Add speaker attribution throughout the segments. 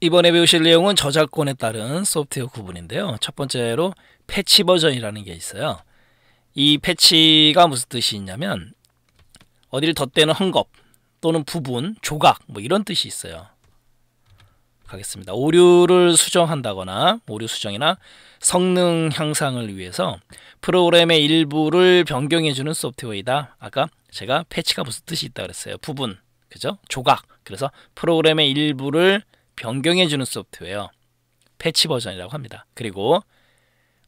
Speaker 1: 이번에 배우실 내용은 저작권에 따른 소프트웨어 구분인데요. 첫 번째로 패치 버전이라는 게 있어요. 이 패치가 무슨 뜻이 있냐면 어디를 덧대는 헝겊 또는 부분, 조각 뭐 이런 뜻이 있어요. 가겠습니다. 오류를 수정한다거나 오류 수정이나 성능 향상을 위해서 프로그램의 일부를 변경해주는 소프트웨어이다. 아까 제가 패치가 무슨 뜻이 있다 그랬어요. 부분, 그죠? 조각. 그래서 프로그램의 일부를 변경해주는 소프트웨어 패치 버전이라고 합니다. 그리고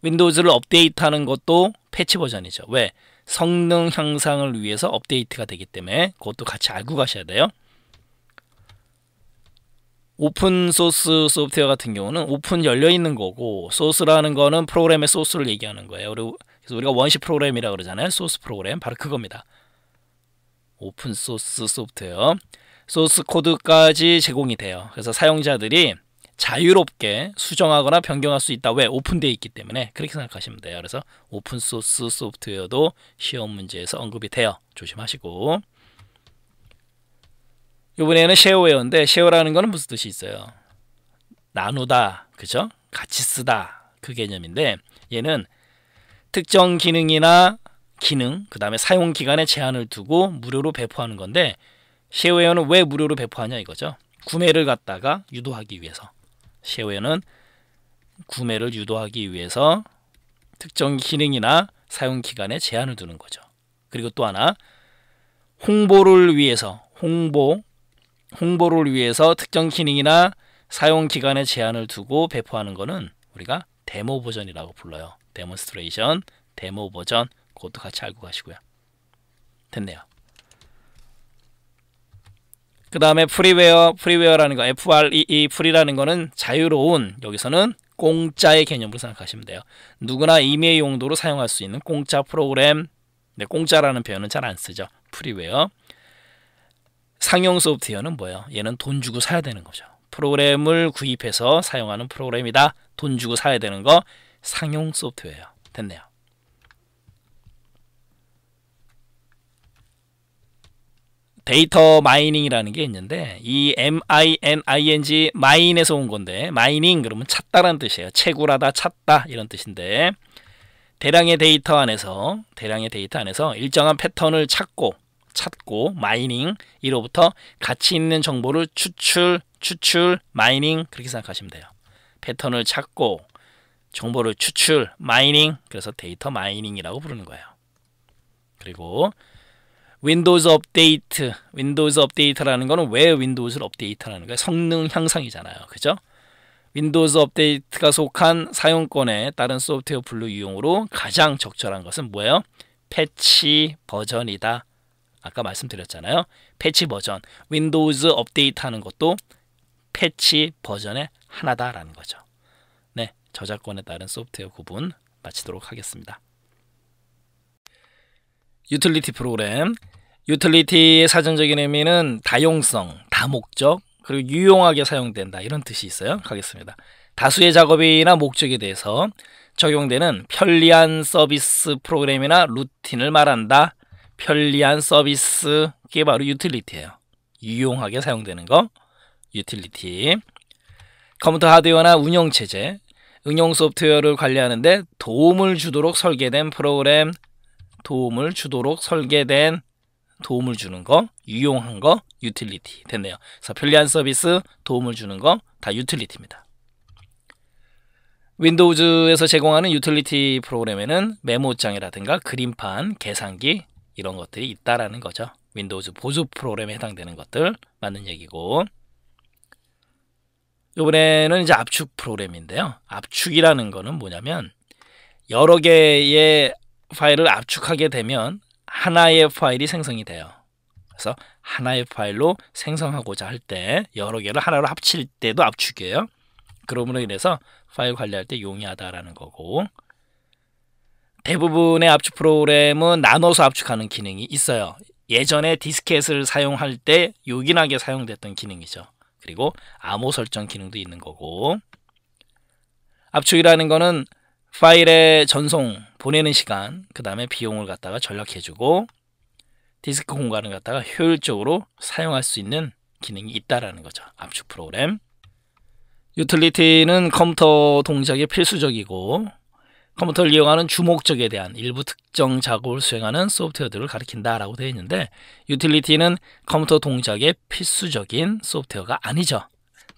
Speaker 1: 윈도우즈를 업데이트하는 것도 패치 버전이죠. 왜? 성능 향상을 위해서 업데이트가 되기 때문에 그것도 같이 알고 가셔야 돼요. 오픈소스 소프트웨어 같은 경우는 오픈 열려있는 거고 소스라는 거는 프로그램의 소스를 얘기하는 거예요. 그래서 우리가 원시 프로그램이라고 그러잖아요. 소스 프로그램 바로 그겁니다. 오픈소스 소프트웨어 소스 코드까지 제공이 돼요. 그래서 사용자들이 자유롭게 수정하거나 변경할 수 있다. 왜? 오픈되어 있기 때문에 그렇게 생각하시면 돼요. 그래서 오픈소스 소프트웨어도 시험 문제에서 언급이 돼요. 조심하시고 이번에는 쉐어웨어인데 쉐어라는 거는 무슨 뜻이 있어요? 나누다, 그죠? 같이 쓰다 그 개념인데 얘는 특정 기능이나 기능, 그 다음에 사용기간에 제한을 두고 무료로 배포하는 건데 쉐어웨어는 왜 무료로 배포하냐 이거죠. 구매를 갖다가 유도하기 위해서 쉐어웨어는 구매를 유도하기 위해서 특정 기능이나 사용 기간에 제한을 두는 거죠. 그리고 또 하나 홍보를 위해서 홍보 홍보를 위해서 특정 기능이나 사용 기간에 제한을 두고 배포하는 거는 우리가 데모 버전이라고 불러요. 데모스트레이션 데모 버전 그것도 같이 알고 가시고요. 됐네요. 그 다음에 프리웨어, 프리웨어라는 거, FREE, e, 프리라는 거는 자유로운, 여기서는 공짜의 개념으로 생각하시면 돼요. 누구나 이메일 용도로 사용할 수 있는 공짜 프로그램, 네, 공짜라는 표현은 잘 안 쓰죠. 프리웨어. 상용 소프트웨어는 뭐예요? 얘는 돈 주고 사야 되는 거죠. 프로그램을 구입해서 사용하는 프로그램이다. 돈 주고 사야 되는 거 상용 소프트웨어. 됐네요. 데이터 마이닝이라는 게 있는데 이 M-I-N-I-N-G 마인에서 온 건데 마이닝 그러면 찾다라는 뜻이에요. 채굴하다 찾다 이런 뜻인데 대량의 데이터 안에서 대량의 데이터 안에서 일정한 패턴을 찾고 찾고 마이닝 이로부터 가치 있는 정보를 추출 추출 마이닝 그렇게 생각하시면 돼요. 패턴을 찾고 정보를 추출 마이닝 그래서 데이터 마이닝이라고 부르는 거예요. 그리고 윈도우즈 업데이트, 윈도우즈 업데이트라는 거는 왜 윈도우즈를 업데이트라는 거예요? 성능 향상이잖아요. 그죠? 윈도우즈 업데이트가 속한 사용권에 따른 소프트웨어 블루 이용으로 가장 적절한 것은 뭐예요? 패치 버전이다. 아까 말씀드렸잖아요. 패치 버전. 윈도우즈 업데이트 하는 것도 패치 버전의 하나다라는 거죠. 네, 저작권에 따른 소프트웨어 구분 마치도록 하겠습니다. 유틸리티 프로그램 유틸리티의 사전적인 의미는 다용성, 다목적, 그리고 유용하게 사용된다 이런 뜻이 있어요. 가겠습니다. 다수의 작업이나 목적에 대해서 적용되는 편리한 서비스 프로그램이나 루틴을 말한다. 편리한 서비스 그게 바로 유틸리티예요. 유용하게 사용되는 거 유틸리티. 컴퓨터 하드웨어나 운영체제, 응용 소프트웨어를 관리하는데 도움을 주도록 설계된 프로그램, 도움을 주도록 설계된 도움을 주는 거, 유용한 거, 유틸리티 됐네요. 그래서 편리한 서비스, 도움을 주는 거 다 유틸리티입니다. 윈도우즈에서 제공하는 유틸리티 프로그램에는 메모장이라든가 그림판, 계산기 이런 것들이 있다라는 거죠. 윈도우즈 보조 프로그램에 해당되는 것들 맞는 얘기고 이번에는 이제 압축 프로그램인데요. 압축이라는 거는 뭐냐면 여러 개의 파일을 압축하게 되면 하나의 파일이 생성이 돼요. 그래서 하나의 파일로 생성하고자 할 때 여러 개를 하나로 합칠 때도 압축이에요. 그러므로 인해서 파일 관리할 때 용이하다라는 거고 대부분의 압축 프로그램은 나눠서 압축하는 기능이 있어요. 예전에 디스켓을 사용할 때 요긴하게 사용됐던 기능이죠. 그리고 암호 설정 기능도 있는 거고 압축이라는 거는 파일의 전송 보내는 시간 그 다음에 비용을 갖다가 전략해주고 디스크 공간을 갖다가 효율적으로 사용할 수 있는 기능이 있다라는 거죠. 압축 프로그램 유틸리티는 컴퓨터 동작에 필수적이고 컴퓨터를 이용하는 주목적에 대한 일부 특정 작업을 수행하는 소프트웨어들을 가리킨다라고 되어 있는데 유틸리티는 컴퓨터 동작에 필수적인 소프트웨어가 아니죠.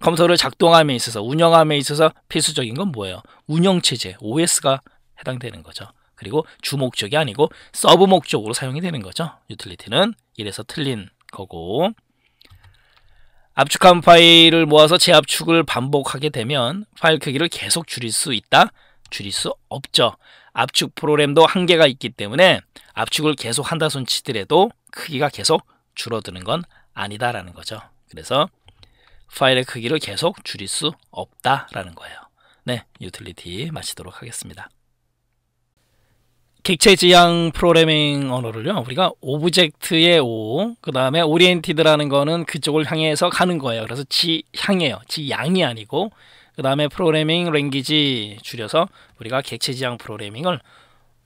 Speaker 1: 컴퓨터를 작동함에 있어서 운영함에 있어서 필수적인 건 뭐예요? 운영체제 OS가 해당되는 거죠. 그리고 주목적이 아니고 서브 목적으로 사용이 되는 거죠. 유틸리티는 이래서 틀린 거고 압축한 파일을 모아서 재압축을 반복하게 되면 파일 크기를 계속 줄일 수 있다? 줄일 수 없죠. 압축 프로그램도 한계가 있기 때문에 압축을 계속 한다 손 치더라도 크기가 계속 줄어드는 건 아니다라는 거죠. 그래서 파일의 크기를 계속 줄일 수 없다라는 거예요. 네, 유틸리티 마치도록 하겠습니다. 객체 지향 프로그래밍 언어를요. 우리가 오브젝트의 O, 그 다음에 오리엔티드라는 거는 그쪽을 향해서 가는 거예요. 그래서 지향이에요. 지양이 아니고 그 다음에 프로그래밍 랭귀지 줄여서 우리가 객체 지향 프로그래밍을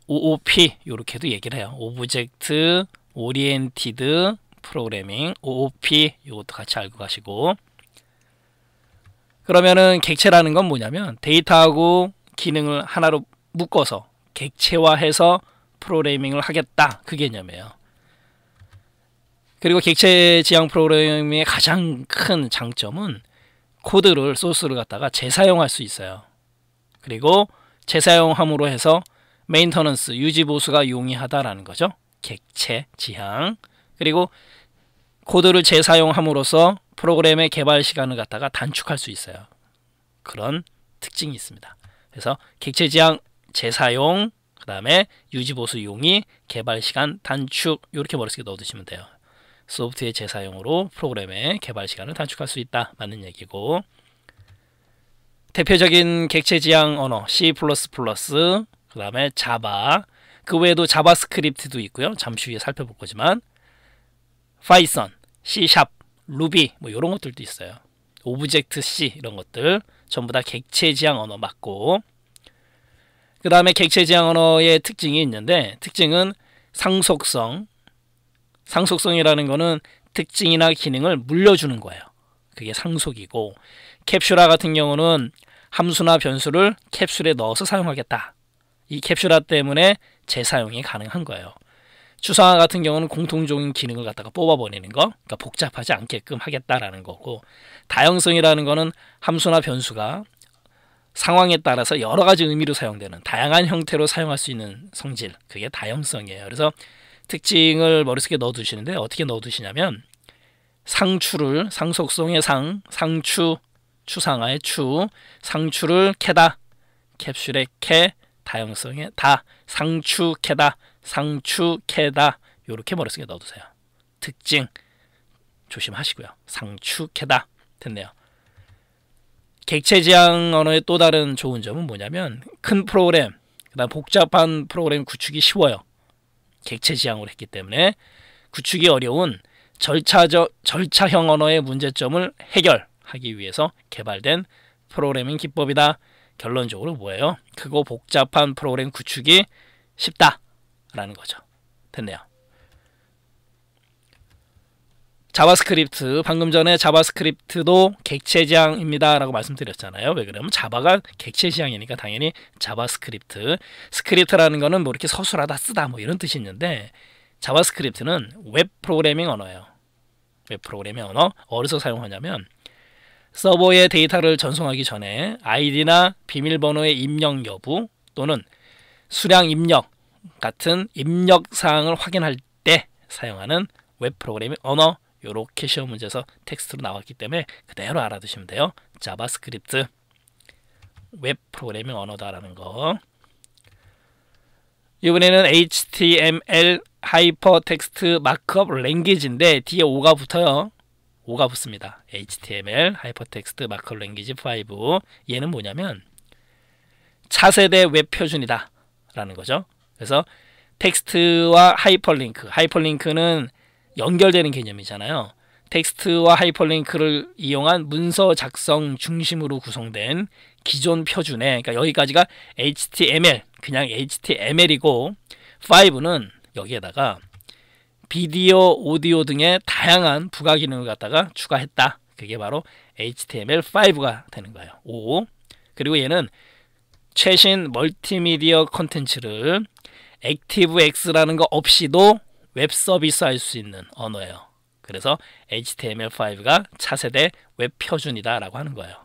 Speaker 1: OOP 이렇게도 얘기를 해요. 오브젝트 오리엔티드 프로그래밍 OOP 이것도 같이 알고 가시고 그러면은 객체라는 건 뭐냐면 데이터하고 기능을 하나로 묶어서 객체화해서 프로그래밍을 하겠다 그 개념이에요. 그리고 객체 지향 프로그래밍의 가장 큰 장점은 코드를 소스를 갖다가 재사용할 수 있어요. 그리고 재사용함으로 해서 메인터넌스 유지 보수가 용이하다라는 거죠. 객체 지향 그리고 코드를 재사용함으로써 프로그램의 개발 시간을 갖다가 단축할 수 있어요. 그런 특징이 있습니다. 그래서 객체 지향 재사용, 그 다음에 유지보수 용이 개발 시간 단축 이렇게 머릿속에 넣어두시면 돼요. 소프트웨어 재사용으로 프로그램의 개발 시간을 단축할 수 있다. 맞는 얘기고 대표적인 객체 지향 언어 C++, 그 다음에 자바, 그 외에도 자바스크립트도 있고요. 잠시 후에 살펴볼 거지만 파이썬, C샵, 루비 뭐 이런 것들도 있어요. 오브젝트 C 이런 것들 전부 다 객체 지향 언어 맞고 그 다음에 객체 지향 언어의 특징이 있는데 특징은 상속성 상속성이라는 거는 특징이나 기능을 물려주는 거예요. 그게 상속이고 캡슐화 같은 경우는 함수나 변수를 캡슐에 넣어서 사용하겠다. 이 캡슐화 때문에 재사용이 가능한 거예요. 추상화 같은 경우는 공통적인 기능을 갖다가 뽑아버리는 거, 그러니까 복잡하지 않게끔 하겠다라는 거고 다형성이라는 거는 함수나 변수가 상황에 따라서 여러 가지 의미로 사용되는 다양한 형태로 사용할 수 있는 성질, 그게 다형성이에요. 그래서 특징을 머릿속에 넣어두시는데 어떻게 넣어두시냐면 상추를 상속성의 상, 상추, 추상화의 추, 상추를 캐다, 캡슐의 캐, 다형성의 다, 상추 캐다, 상추, 캐다 이렇게 머릿속에 넣어두세요. 특징 조심하시고요. 상추, 캐다 됐네요. 객체 지향 언어의 또 다른 좋은 점은 뭐냐면 큰 프로그램, 그다음 복잡한 프로그램 구축이 쉬워요. 객체 지향으로 했기 때문에 구축이 어려운 절차적 절차형 언어의 문제점을 해결하기 위해서 개발된 프로그래밍 기법이다. 결론적으로 뭐예요? 크고 복잡한 프로그램 구축이 쉽다. 라는 거죠. 됐네요. 자바스크립트 방금 전에 자바스크립트도 객체지향입니다 라고 말씀드렸잖아요 왜 그러면 냐 자바가 객체지향이니까 당연히 자바스크립트 스크립트라는 거는 뭐 이렇게 서술하다 쓰다 뭐 이런 뜻이 있는데 자바스크립트는 웹 프로그래밍 언어예요 웹 프로그래밍 언어 어디서 사용하냐면 서버에 데이터를 전송하기 전에 아이디나 비밀번호의 입력 여부 또는 수량 입력 같은 입력 사항을 확인할 때 사용하는 웹 프로그래밍 언어 요렇게 시험 문제에서 텍스트로 나왔기 때문에 그대로 알아두시면 돼요. 자바스크립트 웹 프로그래밍 언어다라는 거 이번에는 HTML 하이퍼텍스트 마크업 랭귀지인데 뒤에 5가 붙어요. 5가 붙습니다. HTML 하이퍼텍스트 마크업 랭귀지 5 얘는 뭐냐면 차세대 웹 표준이다 라는 거죠. 그래서 텍스트와 하이퍼링크, 하이퍼링크는 연결되는 개념이잖아요. 텍스트와 하이퍼링크를 이용한 문서 작성 중심으로 구성된 기존 표준에 그러니까 여기까지가 HTML 그냥 HTML이고 5는 여기에다가 비디오, 오디오 등의 다양한 부가 기능을 갖다가 추가했다. 그게 바로 HTML5가 되는 거예요. 5. 그리고 얘는 최신 멀티미디어 컨텐츠를 액티브X라는 거 없이도 웹 서비스 할 수 있는 언어예요. 그래서 HTML5가 차세대 웹 표준이다라고 하는 거예요.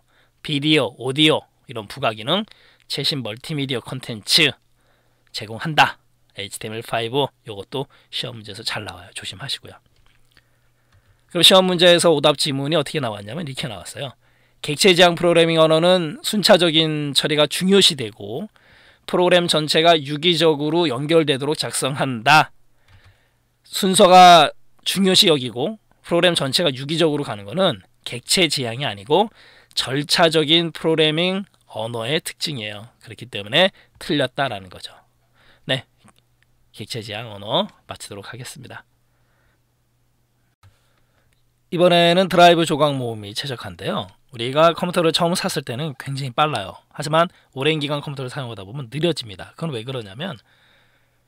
Speaker 1: 비디오, 오디오 이런 부가 기능, 최신 멀티미디어 컨텐츠 제공한다. HTML5 이것도 시험 문제에서 잘 나와요. 조심하시고요. 그럼 시험 문제에서 오답 지문이 어떻게 나왔냐면 이렇게 나왔어요. 객체지향 프로그래밍 언어는 순차적인 처리가 중요시되고 프로그램 전체가 유기적으로 연결되도록 작성한다. 순서가 중요시 여기고 프로그램 전체가 유기적으로 가는 것은 객체 지향이 아니고 절차적인 프로그래밍 언어의 특징이에요. 그렇기 때문에 틀렸다라는 거죠. 네, 객체 지향 언어 마치도록 하겠습니다. 이번에는 드라이브 조각 모음이 최적한데요. 우리가 컴퓨터를 처음 샀을 때는 굉장히 빨라요. 하지만 오랜 기간 컴퓨터를 사용하다 보면 느려집니다. 그건 왜 그러냐면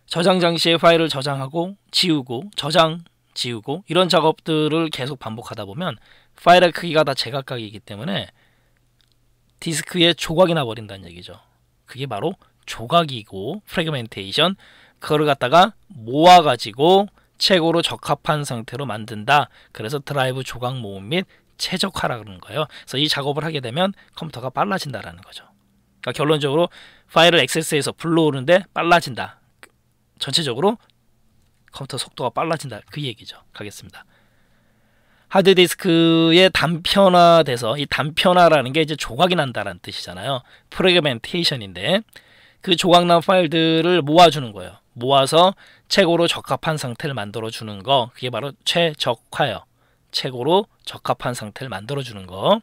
Speaker 1: 저장 장치에 파일을 저장하고 지우고 저장 지우고 이런 작업들을 계속 반복하다 보면 파일의 크기가 다 제각각이기 때문에 디스크에 조각이 나버린다는 얘기죠. 그게 바로 조각이고 프레그멘테이션 그거를 갖다가 모아가지고 최고로 적합한 상태로 만든다. 그래서 드라이브 조각 모음 및 최적화라 그러는 거예요. 그래서 이 작업을 하게 되면 컴퓨터가 빨라진다라는 거죠. 그러니까 결론적으로 파일을 액세스해서 불러오는데 빨라진다. 전체적으로 컴퓨터 속도가 빨라진다. 그 얘기죠. 가겠습니다. 하드디스크의 단편화돼서 이 단편화라는 게 이제 조각이 난다라는 뜻이잖아요. 프레그멘테이션인데 그 조각난 파일들을 모아주는 거예요. 모아서 최고로 적합한 상태를 만들어주는 거 그게 바로 최적화예요. 최고로 적합한 상태를 만들어주는 거.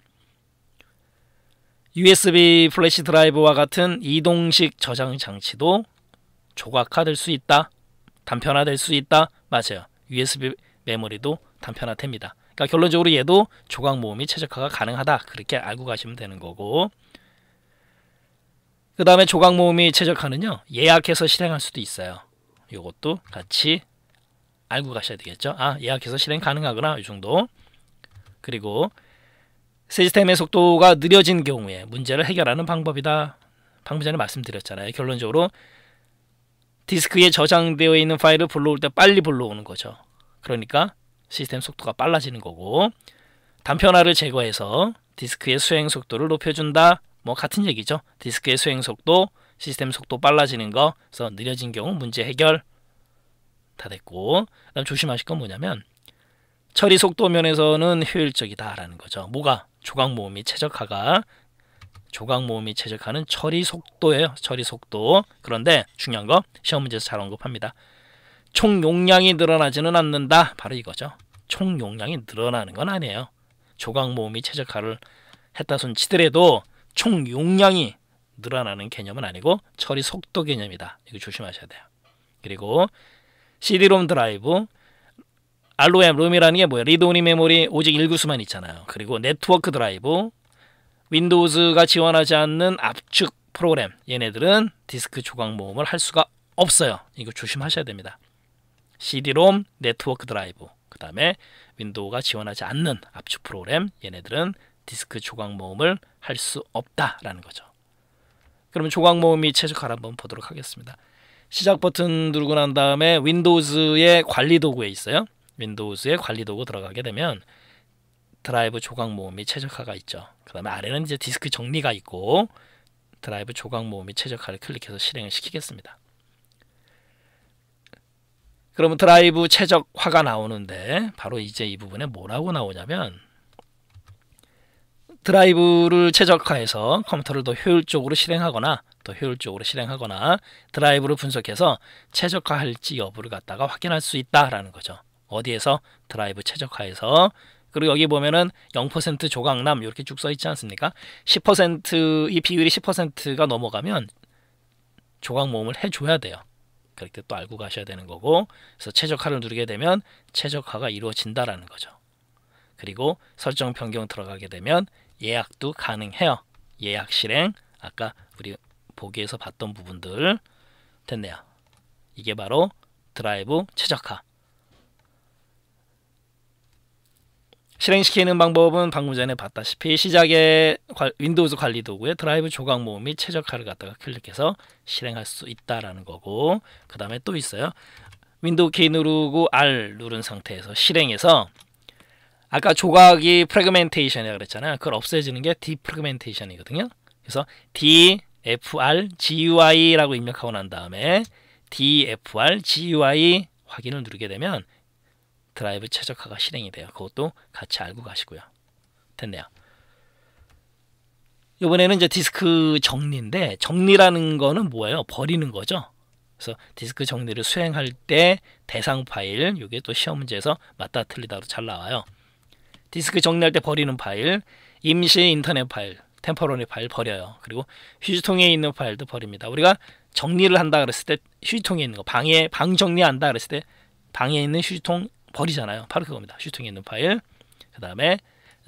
Speaker 1: USB 플래시 드라이브와 같은 이동식 저장 장치도 조각화될 수 있다. 단편화될 수 있다. 맞아요. USB 메모리도 단편화됩니다. 그러니까 결론적으로 얘도 조각 모음이 최적화가 가능하다. 그렇게 알고 가시면 되는 거고 그 다음에 조각 모음이 최적화는요. 예약해서 실행할 수도 있어요. 이것도 같이 알고 가셔야 되겠죠. 아 예약해서 실행 가능하거나이 정도. 그리고 시스템의 속도가 느려진 경우에 문제를 해결하는 방법이다. 방금 전에 말씀드렸잖아요. 결론적으로 디스크에 저장되어 있는 파일을 불러올 때 빨리 불러오는 거죠. 그러니까 시스템 속도가 빨라지는 거고 단편화를 제거해서 디스크의 수행 속도를 높여준다. 뭐 같은 얘기죠. 디스크의 수행 속도, 시스템 속도 빨라지는 거, 그래서 느려진 경우 문제 해결 다 됐고 그다음 조심하실 건 뭐냐면 처리 속도 면에서는 효율적이다라는 거죠. 뭐가 조각 모음이 최적화가 조각 모음이 최적화는 처리 속도예요. 처리 속도. 그런데 중요한 거 시험 문제에서 잘 언급합니다. 총 용량이 늘어나지는 않는다. 바로 이거죠. 총 용량이 늘어나는 건 아니에요. 조각 모음이 최적화를 했다 손 치더라도 총 용량이 늘어나는 개념은 아니고 처리 속도 개념이다. 이거 조심하셔야 돼요. 그리고 CD롬 드라이브, 알로 m 롬이라는 게뭐야리드온이 메모리 오직 1구수만 있잖아요. 그리고 네트워크 드라이브, 윈도우즈가 지원하지 않는 압축 프로그램 얘네들은 디스크 조각 모음을 할 수가 없어요. 이거 조심하셔야 됩니다. CD롬, 네트워크 드라이브, 그 다음에 윈도우가 지원하지 않는 압축 프로그램 얘네들은 디스크 조각 모음을 할 수 없다라는 거죠. 그러면 조각 모음이 최적화를 한번 보도록 하겠습니다. 시작 버튼 누르고 난 다음에 윈도우즈의 관리 도구에 있어요. 윈도우즈의 관리 도구 들어가게 되면 드라이브 조각 모음이 최적화가 있죠. 그 다음에 아래는 이제 디스크 정리가 있고 드라이브 조각 모음이 최적화를 클릭해서 실행을 시키겠습니다. 그러면 드라이브 최적화가 나오는데 바로 이제 이 부분에 뭐라고 나오냐면 드라이브를 최적화해서 컴퓨터를 더 효율적으로 실행하거나 더 효율적으로 실행하거나 드라이브를 분석해서 최적화할지 여부를 갖다가 확인할 수 있다라는 거죠. 어디에서 드라이브 최적화해서 그리고 여기 보면은 0% 조각남 이렇게 쭉 써 있지 않습니까? 10%이 비율이 10%가 넘어가면 조각 모음을 해줘야 돼요. 그렇게 또 알고 가셔야 되는 거고 그래서 최적화를 누르게 되면 최적화가 이루어진다라는 거죠. 그리고 설정 변경 들어가게 되면 예약도 가능해요. 예약 실행 아까 우리 보기에서 봤던 부분들 됐네요. 이게 바로 드라이브 최적화. 실행시키는 방법은 방금 전에 봤다시피 시작에 윈도우즈 관리 도구에 드라이브 조각 모음 및 최적화를 갖다가 클릭해서 실행할 수 있다라는 거고 그 다음에 또 있어요. 윈도우 키 누르고 R 누른 상태에서 실행해서 아까 조각이 프레그멘테이션이라고 그랬잖아요. 그걸 없애지는 게 디프레그멘테이션이거든요. 그래서 디 frgui라고 입력하고 난 다음에 dfrgui 확인을 누르게 되면 드라이브 최적화가 실행이 돼요. 그것도 같이 알고 가시고요. 됐네요. 이번에는 이제 디스크 정리인데 정리라는 거는 뭐예요? 버리는 거죠. 그래서 디스크 정리를 수행할 때 대상 파일 이게 또 시험 문제에서 맞다 틀리다로 잘 나와요. 디스크 정리할 때 버리는 파일 임시 인터넷 파일 템퍼론의 파일 버려요. 그리고 휴지통에 있는 파일도 버립니다. 우리가 정리를 한다 그랬을 때 휴지통에 있는 거 방에 방 정리한다 그랬을 때 방에 있는 휴지통 버리잖아요. 바로 그겁니다. 휴지통에 있는 파일 그 다음에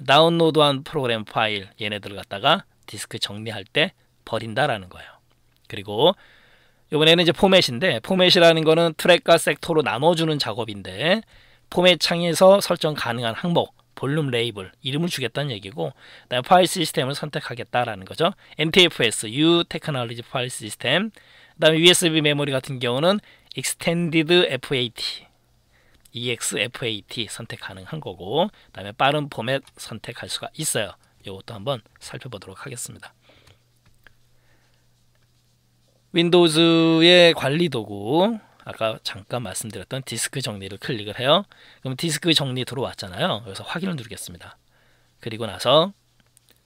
Speaker 1: 다운로드한 프로그램 파일 얘네들 갖다가 디스크 정리할 때 버린다라는 거예요. 그리고 이번에는 이제 포맷인데 포맷이라는 거는 트랙과 섹터로 나눠주는 작업인데 포맷 창에서 설정 가능한 항목 볼륨 레이블 이름을 주겠다는 얘기고 그다음에 파일 시스템을 선택하겠다라는 거죠. NTFS U 테크놀로지 파일 시스템 그다음에 USB 메모리 같은 경우는 Extended FAT EXFAT 선택 가능한 거고 그다음에 빠른 포맷 선택할 수가 있어요. 이것도 한번 살펴보도록 하겠습니다. 윈도우즈의 관리 도구 아까 잠깐 말씀드렸던 디스크 정리를 클릭을 해요. 그럼 디스크 정리 들어왔잖아요. 여기서 확인을 누르겠습니다. 그리고 나서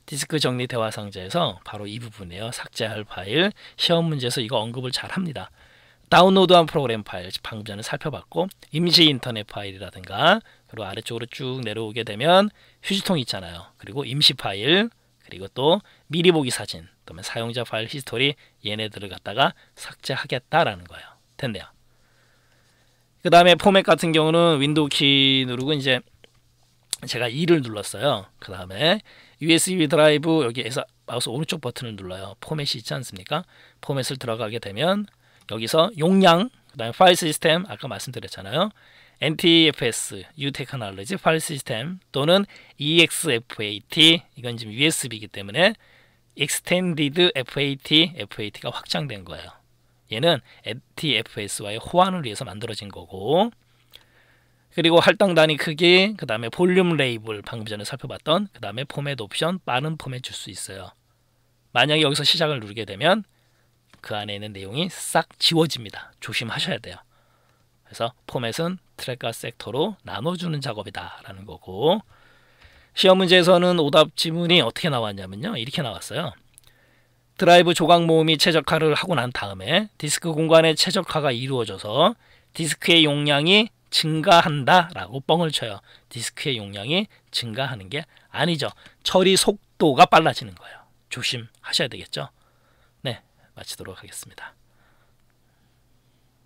Speaker 1: 디스크 정리 대화 상자에서 바로 이 부분이에요. 삭제할 파일, 시험 문제에서 이거 언급을 잘 합니다. 다운로드한 프로그램 파일, 방금 전에 살펴봤고 임시 인터넷 파일이라든가 그리고 아래쪽으로 쭉 내려오게 되면 휴지통 있잖아요. 그리고 임시 파일, 그리고 또 미리 보기 사진, 그러면 사용자 파일 히스토리 얘네들을 갖다가 삭제하겠다라는 거예요. 된대요. 그 다음에 포맷 같은 경우는 윈도우 키 누르고 이제 제가 2를 눌렀어요. 그 다음에 USB 드라이브 여기에서 마우스 오른쪽 버튼을 눌러요. 포맷이 있지 않습니까? 포맷을 들어가게 되면 여기서 용량, 그 다음에 파일 시스템 아까 말씀드렸잖아요. NTFS, UTEC 아날리지 파일 시스템 또는 EXFAT 이건 지금 USB이기 때문에 Extended FAT, FAT가 확장된 거예요. 얘는 FTFS와의 호환을 위해서 만들어진 거고 그리고 할당 단위 크기, 그 다음에 볼륨 레이블 방금 전에 살펴봤던 그 다음에 포맷 옵션, 빠른 포맷 줄 수 있어요. 만약에 여기서 시작을 누르게 되면 그 안에 있는 내용이 싹 지워집니다. 조심하셔야 돼요. 그래서 포맷은 트랙과 섹터로 나눠주는 작업이다라는 거고 시험 문제에서는 오답 지문이 어떻게 나왔냐면요. 이렇게 나왔어요. 드라이브 조각 모음이 최적화를 하고 난 다음에 디스크 공간의 최적화가 이루어져서 디스크의 용량이 증가한다라고 뻥을 쳐요. 디스크의 용량이 증가하는 게 아니죠. 처리 속도가 빨라지는 거예요. 조심하셔야 되겠죠. 네, 마치도록 하겠습니다.